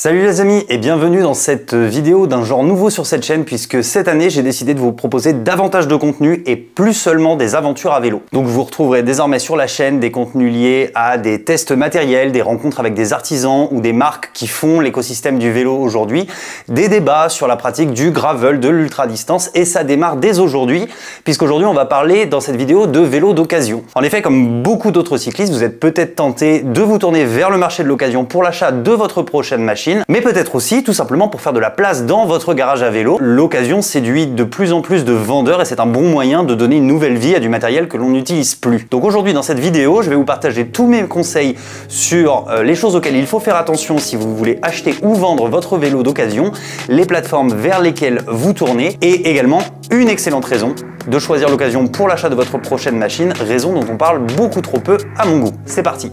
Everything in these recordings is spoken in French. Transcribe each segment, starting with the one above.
Salut les amis et bienvenue dans cette vidéo d'un genre nouveau sur cette chaîne puisque cette année j'ai décidé de vous proposer davantage de contenu et plus seulement des aventures à vélo. Donc vous retrouverez désormais sur la chaîne des contenus liés à des tests matériels, des rencontres avec des artisans ou des marques qui font l'écosystème du vélo aujourd'hui, des débats sur la pratique du gravel, de l'ultra distance et ça démarre dès aujourd'hui puisqu'aujourd'hui on va parler dans cette vidéo de vélo d'occasion. En effet comme beaucoup d'autres cyclistes vous êtes peut-être tenté de vous tourner vers le marché de l'occasion pour l'achat de votre prochaine machine mais peut-être aussi tout simplement pour faire de la place dans votre garage à vélo. L'occasion séduit de plus en plus de vendeurs et c'est un bon moyen de donner une nouvelle vie à du matériel que l'on n'utilise plus. Donc aujourd'hui dans cette vidéo, je vais vous partager tous mes conseils sur euh, les choses auxquelles il faut faire attention si vous voulez acheter ou vendre votre vélo d'occasion, les plateformes vers lesquelles vous tournez et également une excellente raison de choisir l'occasion pour l'achat de votre prochaine machine, raison dont on parle beaucoup trop peu à mon goût. C'est parti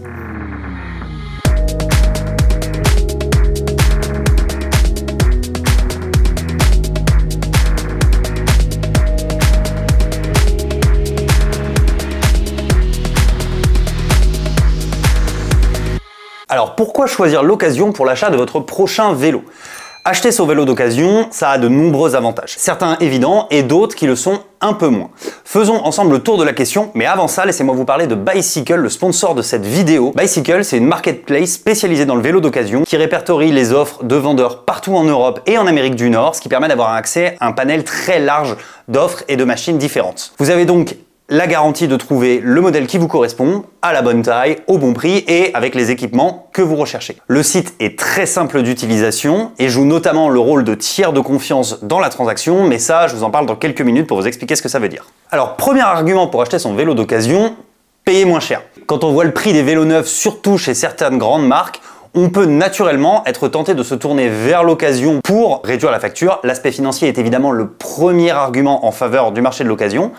pourquoi choisir l'occasion pour l'achat de votre prochain vélo Acheter son vélo d'occasion, ça a de nombreux avantages, certains évidents et d'autres qui le sont un peu moins. Faisons ensemble le tour de la question, mais avant ça, laissez-moi vous parler de Bicycle, le sponsor de cette vidéo. Bicycle, c'est une marketplace spécialisée dans le vélo d'occasion qui répertorie les offres de vendeurs partout en Europe et en Amérique du Nord, ce qui permet d'avoir accès à un panel très large d'offres et de machines différentes. Vous avez donc la garantie de trouver le modèle qui vous correspond, à la bonne taille, au bon prix et avec les équipements que vous recherchez. Le site est très simple d'utilisation et joue notamment le rôle de tiers de confiance dans la transaction, mais ça, je vous en parle dans quelques minutes pour vous expliquer ce que ça veut dire. Alors, premier argument pour acheter son vélo d'occasion, payer moins cher. Quand on voit le prix des vélos neufs, surtout chez certaines grandes marques, on peut naturellement être tenté de se tourner vers l'occasion pour réduire la facture. L'aspect financier est évidemment le premier argument en faveur du marché de l'occasion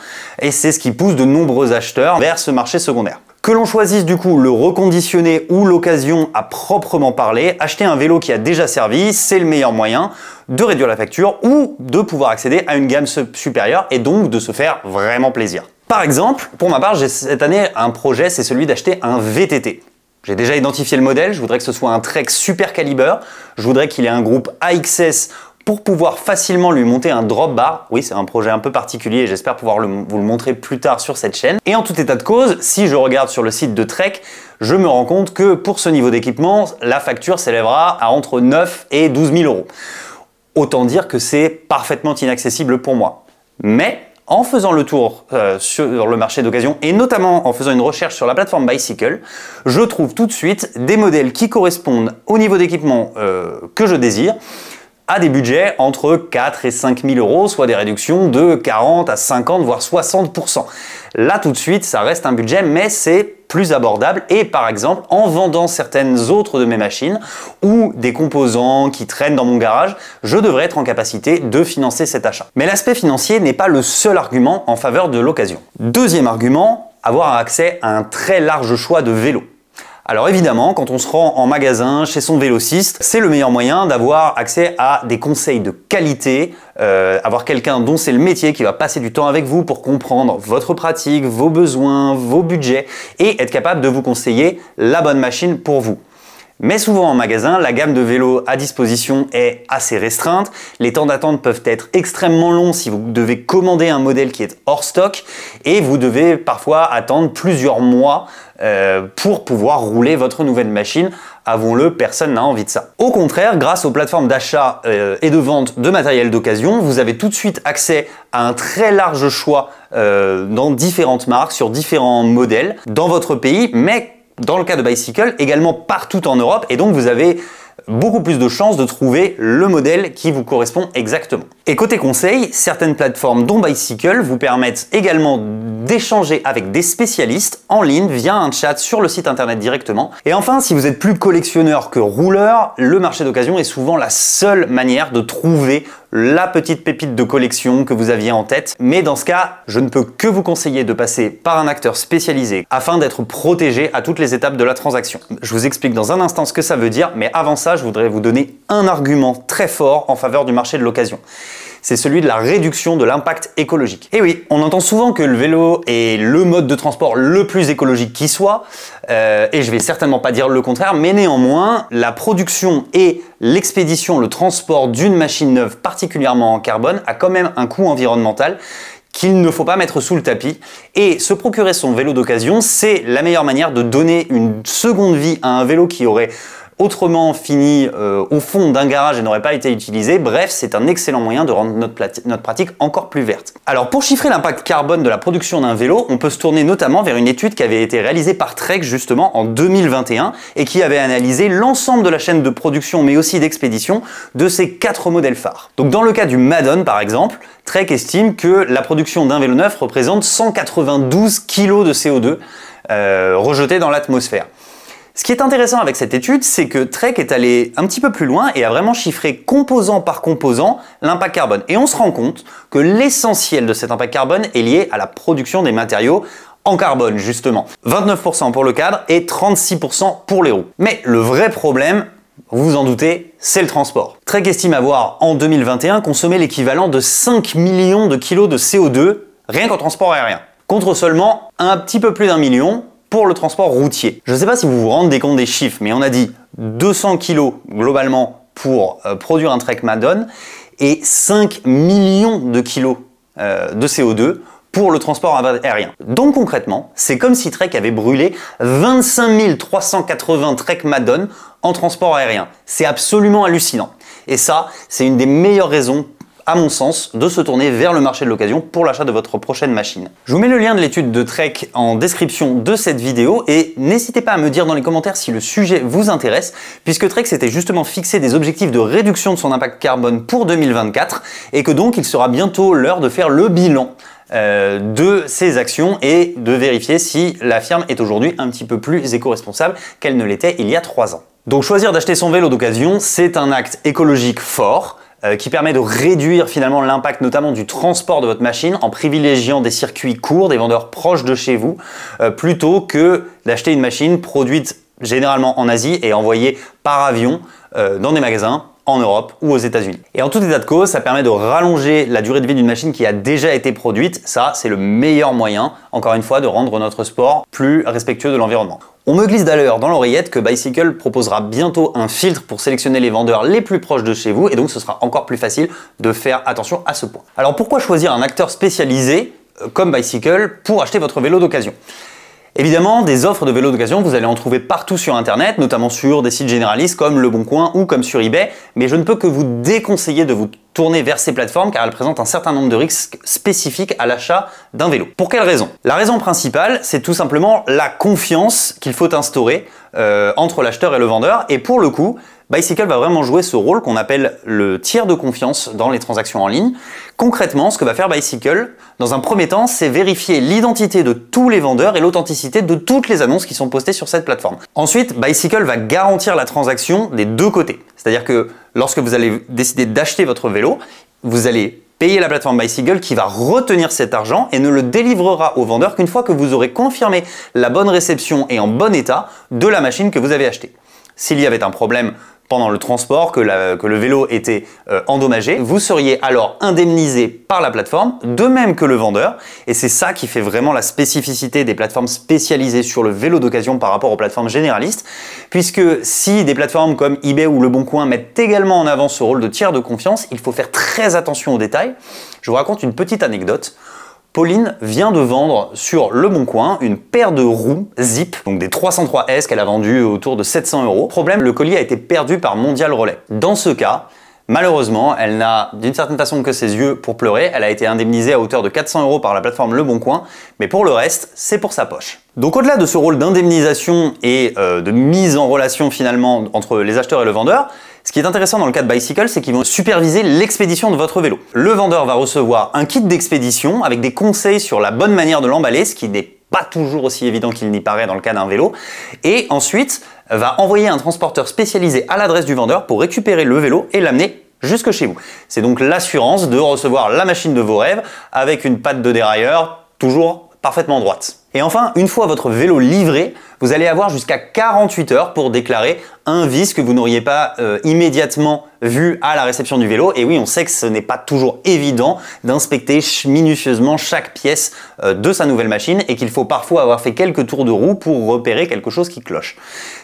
et c'est ce qui pousse de nombreux acheteurs vers ce marché secondaire. Que l'on choisisse du coup le reconditionné ou l'occasion à proprement parler, acheter un vélo qui a déjà servi, c'est le meilleur moyen de réduire la facture ou de pouvoir accéder à une gamme supérieure et donc de se faire vraiment plaisir. Par exemple, pour ma part, j'ai cette année un projet, c'est celui d'acheter un VTT. J'ai déjà identifié le modèle, je voudrais que ce soit un Trek super Calibre. je voudrais qu'il ait un groupe AXS pour pouvoir facilement lui monter un drop bar. Oui, c'est un projet un peu particulier j'espère pouvoir vous le montrer plus tard sur cette chaîne. Et en tout état de cause, si je regarde sur le site de Trek, je me rends compte que pour ce niveau d'équipement, la facture s'élèvera à entre 9 et 12 000 euros. Autant dire que c'est parfaitement inaccessible pour moi. Mais en faisant le tour euh, sur le marché d'occasion et notamment en faisant une recherche sur la plateforme Bicycle, je trouve tout de suite des modèles qui correspondent au niveau d'équipement euh, que je désire à des budgets entre 4 et 5 000 euros, soit des réductions de 40 à 50 voire 60 Là tout de suite, ça reste un budget, mais c'est plus abordable et par exemple en vendant certaines autres de mes machines ou des composants qui traînent dans mon garage, je devrais être en capacité de financer cet achat. Mais l'aspect financier n'est pas le seul argument en faveur de l'occasion. Deuxième argument, avoir accès à un très large choix de vélos. Alors évidemment, quand on se rend en magasin, chez son vélociste, c'est le meilleur moyen d'avoir accès à des conseils de qualité, euh, avoir quelqu'un dont c'est le métier qui va passer du temps avec vous pour comprendre votre pratique, vos besoins, vos budgets et être capable de vous conseiller la bonne machine pour vous. Mais souvent en magasin, la gamme de vélos à disposition est assez restreinte, les temps d'attente peuvent être extrêmement longs si vous devez commander un modèle qui est hors stock, et vous devez parfois attendre plusieurs mois euh, pour pouvoir rouler votre nouvelle machine. Avons-le, personne n'a envie de ça. Au contraire, grâce aux plateformes d'achat euh, et de vente de matériel d'occasion, vous avez tout de suite accès à un très large choix euh, dans différentes marques, sur différents modèles, dans votre pays, mais dans le cas de Bicycle, également partout en Europe. Et donc vous avez beaucoup plus de chances de trouver le modèle qui vous correspond exactement. Et côté conseil, certaines plateformes dont Bicycle vous permettent également d'échanger avec des spécialistes en ligne via un chat sur le site internet directement. Et enfin, si vous êtes plus collectionneur que rouleur, le marché d'occasion est souvent la seule manière de trouver la petite pépite de collection que vous aviez en tête. Mais dans ce cas, je ne peux que vous conseiller de passer par un acteur spécialisé afin d'être protégé à toutes les étapes de la transaction. Je vous explique dans un instant ce que ça veut dire, mais avant ça, je voudrais vous donner un argument très fort en faveur du marché de l'occasion c'est celui de la réduction de l'impact écologique. Et oui, on entend souvent que le vélo est le mode de transport le plus écologique qui soit, euh, et je vais certainement pas dire le contraire, mais néanmoins, la production et l'expédition, le transport d'une machine neuve, particulièrement en carbone, a quand même un coût environnemental qu'il ne faut pas mettre sous le tapis. Et se procurer son vélo d'occasion, c'est la meilleure manière de donner une seconde vie à un vélo qui aurait autrement fini euh, au fond d'un garage et n'aurait pas été utilisé. Bref, c'est un excellent moyen de rendre notre, notre, pratique encore plus verte. Alors pour chiffrer l'impact carbone de la production d'un vélo, on peut se tourner notamment vers une étude qui avait été réalisée par Trek justement en 2021 et qui avait analysé l'ensemble de la chaîne de production mais aussi d'expédition de ces quatre modèles phares. Donc dans le cas du Madone par exemple, Trek estime que la production d'un vélo neuf représente 192 kg de CO2 euh, rejetés dans l'atmosphère. Ce qui est intéressant avec cette étude, c'est que Trek est allé un petit peu plus loin et a vraiment chiffré composant par composant l'impact carbone. Et on se rend compte que l'essentiel de cet impact carbone est lié à la production des matériaux en carbone justement. 29% pour le cadre et 36% pour les roues. Mais le vrai problème, vous vous en doutez, c'est le transport. Trek estime avoir, en 2021, consommé l'équivalent de 5 millions de kilos de CO2 rien qu'en transport aérien, contre seulement un petit peu plus d'un million pour le transport routier. Je ne sais pas si vous vous rendez compte des chiffres, mais on a dit 200 kg globalement pour euh, produire un Trek Madone et 5 millions de kilos euh, de CO2 pour le transport aérien. Donc concrètement, c'est comme si Trek avait brûlé 25 380 Trek Madone en transport aérien. C'est absolument hallucinant. Et ça, c'est une des meilleures raisons à mon sens, de se tourner vers le marché de l'occasion pour l'achat de votre prochaine machine. Je vous mets le lien de l'étude de Trek en description de cette vidéo et n'hésitez pas à me dire dans les commentaires si le sujet vous intéresse, puisque Trek s'était justement fixé des objectifs de réduction de son impact carbone pour 2024 et que donc il sera bientôt l'heure de faire le bilan euh, de ses actions et de vérifier si la firme est aujourd'hui un petit peu plus éco-responsable qu'elle ne l'était il y a trois ans. Donc choisir d'acheter son vélo d'occasion, c'est un acte écologique fort, euh, qui permet de réduire finalement l'impact notamment du transport de votre machine en privilégiant des circuits courts, des vendeurs proches de chez vous, euh, plutôt que d'acheter une machine produite généralement en Asie et envoyée par avion euh, dans des magasins en Europe ou aux États-Unis. Et en tout état de cause, ça permet de rallonger la durée de vie d'une machine qui a déjà été produite. Ça, c'est le meilleur moyen, encore une fois, de rendre notre sport plus respectueux de l'environnement. On me glisse d'ailleurs dans l'oreillette que Bicycle proposera bientôt un filtre pour sélectionner les vendeurs les plus proches de chez vous et donc ce sera encore plus facile de faire attention à ce point. Alors pourquoi choisir un acteur spécialisé euh, comme Bicycle pour acheter votre vélo d'occasion Évidemment, des offres de vélos d'occasion, vous allez en trouver partout sur Internet, notamment sur des sites généralistes comme Le Bon Coin ou comme sur eBay, mais je ne peux que vous déconseiller de vous tourner vers ces plateformes car elles présentent un certain nombre de risques spécifiques à l'achat d'un vélo. Pour quelles raisons La raison principale, c'est tout simplement la confiance qu'il faut instaurer euh, entre l'acheteur et le vendeur. Et pour le coup, Bicycle va vraiment jouer ce rôle qu'on appelle le tiers de confiance dans les transactions en ligne. Concrètement, ce que va faire Bicycle, dans un premier temps, c'est vérifier l'identité de tous les vendeurs et l'authenticité de toutes les annonces qui sont postées sur cette plateforme. Ensuite, Bicycle va garantir la transaction des deux côtés. C'est-à-dire que lorsque vous allez décider d'acheter votre vélo, vous allez Payez la plateforme Bicycle qui va retenir cet argent et ne le délivrera au vendeur qu'une fois que vous aurez confirmé la bonne réception et en bon état de la machine que vous avez achetée. S'il y avait un problème pendant le transport, que, le vélo était euh, endommagé, vous seriez alors indemnisé par la plateforme, de même que le vendeur. Et c'est ça qui fait vraiment la spécificité des plateformes spécialisées sur le vélo d'occasion par rapport aux plateformes généralistes, puisque si des plateformes comme eBay ou Le Bon Coin mettent également en avant ce rôle de tiers de confiance, il faut faire très attention aux détails. Je vous raconte une petite anecdote. Pauline vient de vendre sur Le Bon Coin une paire de roues Zip, donc des 303S qu'elle a vendues autour de 700 euros. Problème, le colis a été perdu par Mondial Relais. Dans ce cas, Malheureusement, elle n'a d'une certaine façon que ses yeux pour pleurer. Elle a été indemnisée à hauteur de 400 euros par la plateforme Le Bon Coin, mais pour le reste, c'est pour sa poche. Donc au-delà de ce rôle d'indemnisation et euh, de mise en relation finalement entre les acheteurs et le vendeur, ce qui est intéressant dans le cas de Bicycle, c'est qu'ils vont superviser l'expédition de votre vélo. Le vendeur va recevoir un kit d'expédition avec des conseils sur la bonne manière de l'emballer, ce qui n'est pas toujours aussi évident qu'il n'y paraît dans le cas d'un vélo. Et ensuite, va envoyer un transporteur spécialisé à l'adresse du vendeur pour récupérer le vélo et l'amener jusque chez vous. C'est donc l'assurance de recevoir la machine de vos rêves avec une patte de dérailleur toujours parfaitement droite. Et enfin, une fois votre vélo livré, vous allez avoir jusqu'à 48 heures pour déclarer un vice que vous n'auriez pas euh, immédiatement vu à la réception du vélo. Et oui, on sait que ce n'est pas toujours évident d'inspecter minutieusement chaque pièce euh, de sa nouvelle machine et qu'il faut parfois avoir fait quelques tours de roue pour repérer quelque chose qui cloche.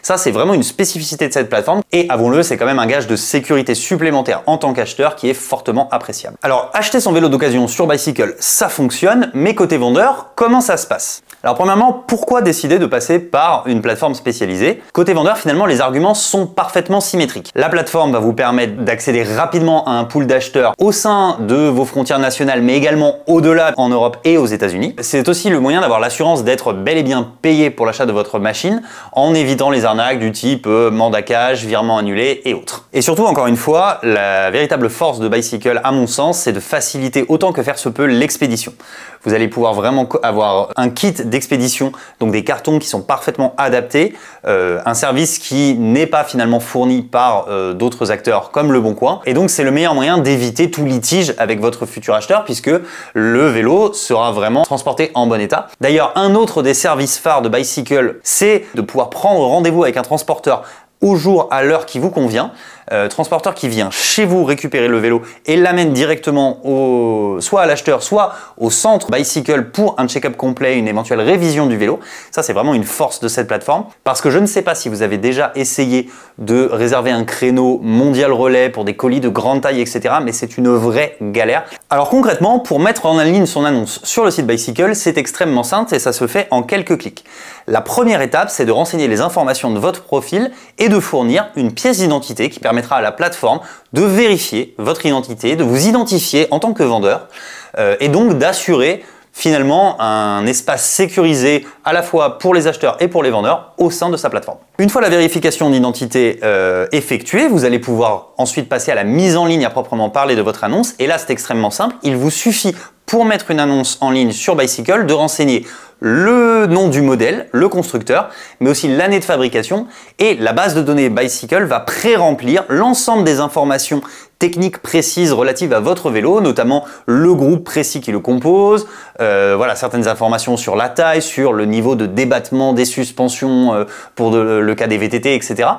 Ça, c'est vraiment une spécificité de cette plateforme et avons le c'est quand même un gage de sécurité supplémentaire en tant qu'acheteur qui est fortement appréciable. Alors, acheter son vélo d'occasion sur Bicycle, ça fonctionne, mais côté vendeur, comment ça se passe alors premièrement, pourquoi décider de passer par une plateforme spécialisée Côté vendeur, finalement, les arguments sont parfaitement symétriques. La plateforme va vous permettre d'accéder rapidement à un pool d'acheteurs au sein de vos frontières nationales, mais également au-delà en Europe et aux États-Unis. C'est aussi le moyen d'avoir l'assurance d'être bel et bien payé pour l'achat de votre machine en évitant les arnaques du type euh, mandacage, virement annulé et autres. Et surtout, encore une fois, la véritable force de Bicycle, à mon sens, c'est de faciliter autant que faire se peut l'expédition. Vous allez pouvoir vraiment avoir un kit d'expédition, donc des cartons qui sont parfaitement adaptés, euh, un service qui n'est pas finalement fourni par euh, d'autres acteurs comme Le Bon Coin. Et donc c'est le meilleur moyen d'éviter tout litige avec votre futur acheteur puisque le vélo sera vraiment transporté en bon état. D'ailleurs, un autre des services phares de Bicycle, c'est de pouvoir prendre rendez-vous avec un transporteur au jour, à l'heure qui vous convient. Euh, transporteur qui vient chez vous récupérer le vélo et l'amène directement au, soit à l'acheteur, soit au centre Bicycle pour un check-up complet, une éventuelle révision du vélo. Ça, c'est vraiment une force de cette plateforme parce que je ne sais pas si vous avez déjà essayé de réserver un créneau mondial relais pour des colis de grande taille, etc. Mais c'est une vraie galère. Alors concrètement, pour mettre en ligne son annonce sur le site Bicycle, c'est extrêmement simple et ça se fait en quelques clics. La première étape, c'est de renseigner les informations de votre profil et de de fournir une pièce d'identité qui permettra à la plateforme de vérifier votre identité, de vous identifier en tant que vendeur euh, et donc d'assurer finalement un espace sécurisé à la fois pour les acheteurs et pour les vendeurs au sein de sa plateforme. Une fois la vérification d'identité euh, effectuée, vous allez pouvoir ensuite passer à la mise en ligne à proprement parler de votre annonce. Et là, c'est extrêmement simple. Il vous suffit pour mettre une annonce en ligne sur Bicycle de renseigner le nom du modèle, le constructeur, mais aussi l'année de fabrication. Et la base de données Bicycle va pré-remplir l'ensemble des informations techniques précises relatives à votre vélo, notamment le groupe précis qui le compose, euh, voilà certaines informations sur la taille, sur le niveau de débattement des suspensions euh, pour le cas des VTT, etc.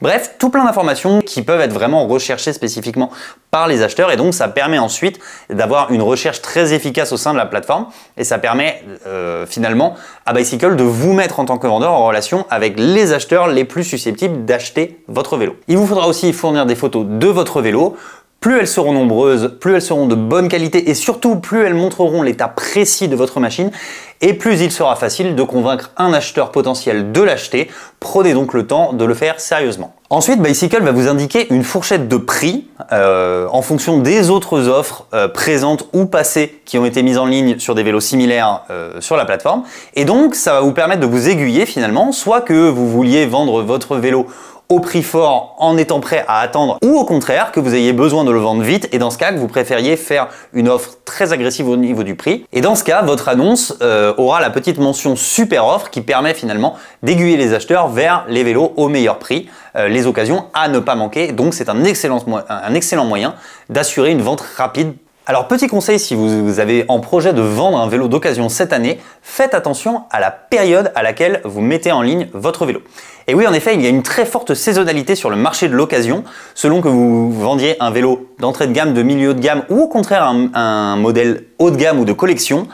Bref, tout plein d'informations qui peuvent être vraiment recherchées spécifiquement par les acheteurs et donc ça permet ensuite d'avoir une recherche très efficace au sein de la plateforme et ça permet euh, finalement à Bicycle de vous mettre en tant que vendeur en relation avec les acheteurs les plus susceptibles d'acheter votre vélo. Il vous faudra aussi fournir des photos de votre vélo plus elles seront nombreuses, plus elles seront de bonne qualité et surtout plus elles montreront l'état précis de votre machine et plus il sera facile de convaincre un acheteur potentiel de l'acheter. Prenez donc le temps de le faire sérieusement. Ensuite, Bicycle va vous indiquer une fourchette de prix euh, en fonction des autres offres euh, présentes ou passées qui ont été mises en ligne sur des vélos similaires euh, sur la plateforme. Et donc, ça va vous permettre de vous aiguiller finalement, soit que vous vouliez vendre votre vélo au prix fort en étant prêt à attendre ou au contraire que vous ayez besoin de le vendre vite et dans ce cas que vous préfériez faire une offre très agressive au niveau du prix et dans ce cas votre annonce euh, aura la petite mention super offre qui permet finalement d'aiguiller les acheteurs vers les vélos au meilleur prix euh, les occasions à ne pas manquer donc c'est un excellent, un excellent moyen d'assurer une vente rapide alors petit conseil, si vous avez en projet de vendre un vélo d'occasion cette année, faites attention à la période à laquelle vous mettez en ligne votre vélo. Et oui, en effet, il y a une très forte saisonnalité sur le marché de l'occasion, selon que vous vendiez un vélo d'entrée de gamme, de milieu de gamme ou au contraire un, modèle haut de gamme ou de collection,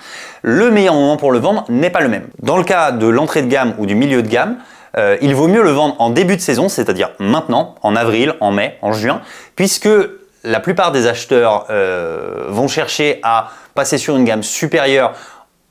le meilleur moment pour le vendre n'est pas le même. Dans le cas de l'entrée de gamme ou du milieu de gamme, euh, il vaut mieux le vendre en début de saison, c'est-à-dire maintenant, en avril, en mai, en juin, puisque la plupart des acheteurs euh, vont chercher à passer sur une gamme supérieure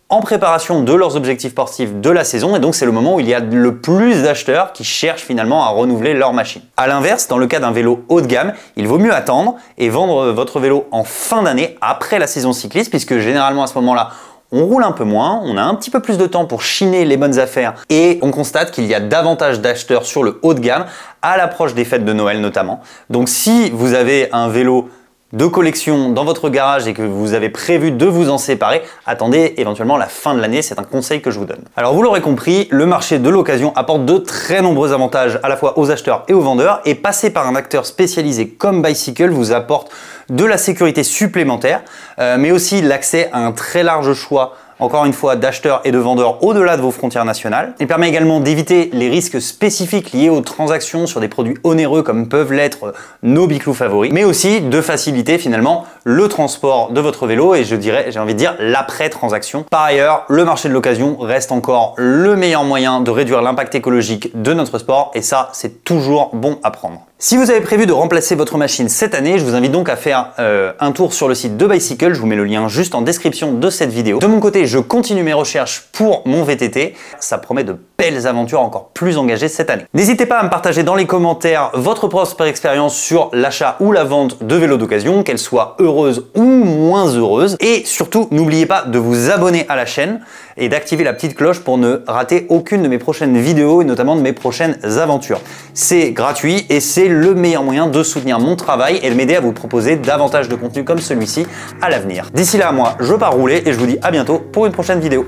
en préparation de leurs objectifs sportifs de la saison et donc c'est le moment où il y a le plus d'acheteurs qui cherchent finalement à renouveler leur machine. A l'inverse, dans le cas d'un vélo haut de gamme, il vaut mieux attendre et vendre votre vélo en fin d'année après la saison cycliste puisque généralement à ce moment-là, on roule un peu moins, on a un petit peu plus de temps pour chiner les bonnes affaires et on constate qu'il y a davantage d'acheteurs sur le haut de gamme à l'approche des fêtes de Noël notamment. Donc si vous avez un vélo de collection dans votre garage et que vous avez prévu de vous en séparer, attendez éventuellement la fin de l'année, c'est un conseil que je vous donne. Alors vous l'aurez compris, le marché de l'occasion apporte de très nombreux avantages à la fois aux acheteurs et aux vendeurs et passer par un acteur spécialisé comme Bicycle vous apporte de la sécurité supplémentaire, euh, mais aussi l'accès à un très large choix encore une fois, d'acheteurs et de vendeurs au-delà de vos frontières nationales. Il permet également d'éviter les risques spécifiques liés aux transactions sur des produits onéreux comme peuvent l'être nos biclous favoris, mais aussi de faciliter finalement le transport de votre vélo et je dirais, j'ai envie de dire, l'après-transaction. Par ailleurs, le marché de l'occasion reste encore le meilleur moyen de réduire l'impact écologique de notre sport et ça, c'est toujours bon à prendre. Si vous avez prévu de remplacer votre machine cette année, je vous invite donc à faire euh, un tour sur le site de Bicycle, je vous mets le lien juste en description de cette vidéo. De mon côté, je continue mes recherches pour mon VTT, ça promet de belles aventures encore plus engagées cette année. N'hésitez pas à me partager dans les commentaires votre propre expérience sur l'achat ou la vente de vélos d'occasion, qu'elle soit heureuse ou moins heureuse. Et surtout, n'oubliez pas de vous abonner à la chaîne et d'activer la petite cloche pour ne rater aucune de mes prochaines vidéos et notamment de mes prochaines aventures. C'est gratuit et c'est le meilleur moyen de soutenir mon travail et de m'aider à vous proposer davantage de contenu comme celui-ci à l'avenir. D'ici là, moi, je pars rouler et je vous dis à bientôt pour une prochaine vidéo.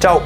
Ciao